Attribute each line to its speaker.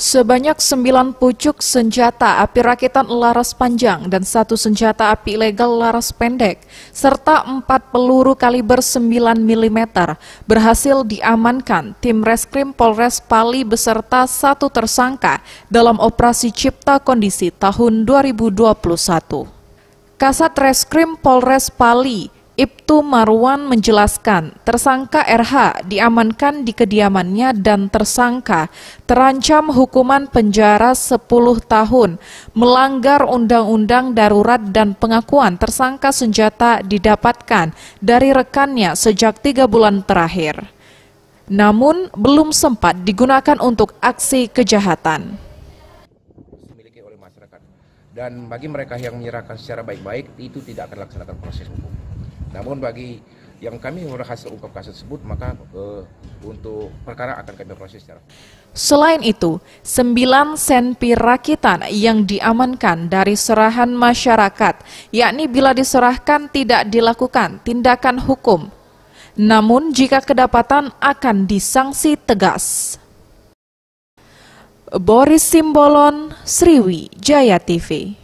Speaker 1: Sebanyak sembilan pucuk senjata api rakitan laras panjang dan satu senjata api ilegal laras pendek, serta empat peluru kaliber 9 mm berhasil diamankan tim Reskrim Polres Pali beserta satu tersangka dalam operasi Cipta Kondisi tahun 2021. Kasat Reskrim Polres Pali, Ibtu Marwan menjelaskan, tersangka RH diamankan di kediamannya dan tersangka terancam hukuman penjara 10 tahun, melanggar undang-undang darurat dan pengakuan tersangka senjata didapatkan dari rekannya sejak tiga bulan terakhir. Namun belum sempat digunakan untuk aksi kejahatan
Speaker 2: dan bagi mereka yang menyerahkan secara baik-baik itu tidak akan laksanakan proses hukum. Namun bagi yang kami berhasil ungkap kasus tersebut, maka uh, untuk perkara akan kami proses secara.
Speaker 1: Selain itu, sembilan senpi rakitan yang diamankan dari serahan masyarakat, yakni bila diserahkan tidak dilakukan tindakan hukum. Namun jika kedapatan akan disanksi tegas. Boris Simbolon, Sriwi, Jaya TV.